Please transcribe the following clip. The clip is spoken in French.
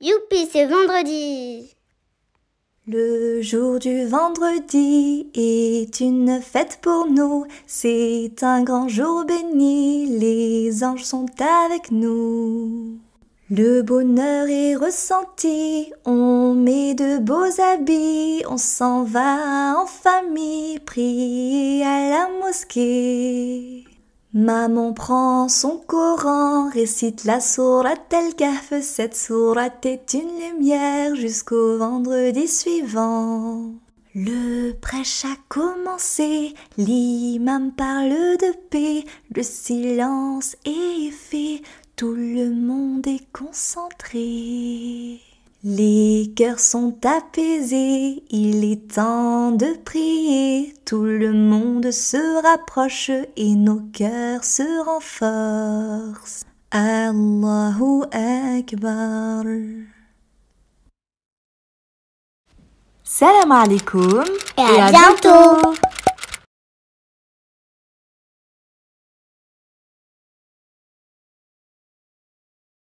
Youpi, c'est vendredi le jour du vendredi est une fête pour nous, c'est un grand jour béni, les anges sont avec nous. Le bonheur est ressenti, on met de beaux habits, on s'en va en famille, prier à la mosquée. Maman prend son Coran, récite la sourate Al-Kahf. Cette sourate est une lumière jusqu'au vendredi suivant. Le prêche a commencé, l'imam parle de paix, le silence est fait, tout le monde est concentré. Les cœurs sont apaisés, il est temps de prier, tout le monde se rapproche et nos cœurs se renforcent. Allahu Akbar. Salam alaikum et, à, bientôt.